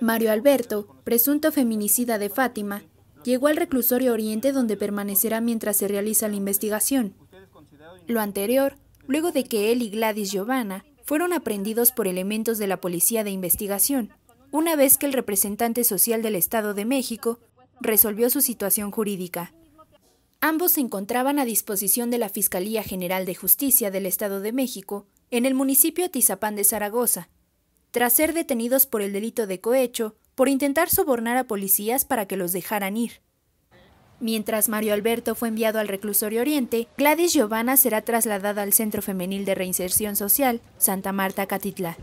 Mario Alberto, presunto feminicida de Fátima, llegó al reclusorio Oriente donde permanecerá mientras se realiza la investigación. Lo anterior, luego de que él y Gladys Giovanna fueron aprendidos por elementos de la Policía de Investigación, una vez que el representante social del Estado de México resolvió su situación jurídica. Ambos se encontraban a disposición de la Fiscalía General de Justicia del Estado de México en el municipio Tizapán de Zaragoza, tras ser detenidos por el delito de cohecho por intentar sobornar a policías para que los dejaran ir. Mientras Mario Alberto fue enviado al reclusorio Oriente, Gladys Giovanna será trasladada al Centro Femenil de Reinserción Social, Santa Marta Catitla.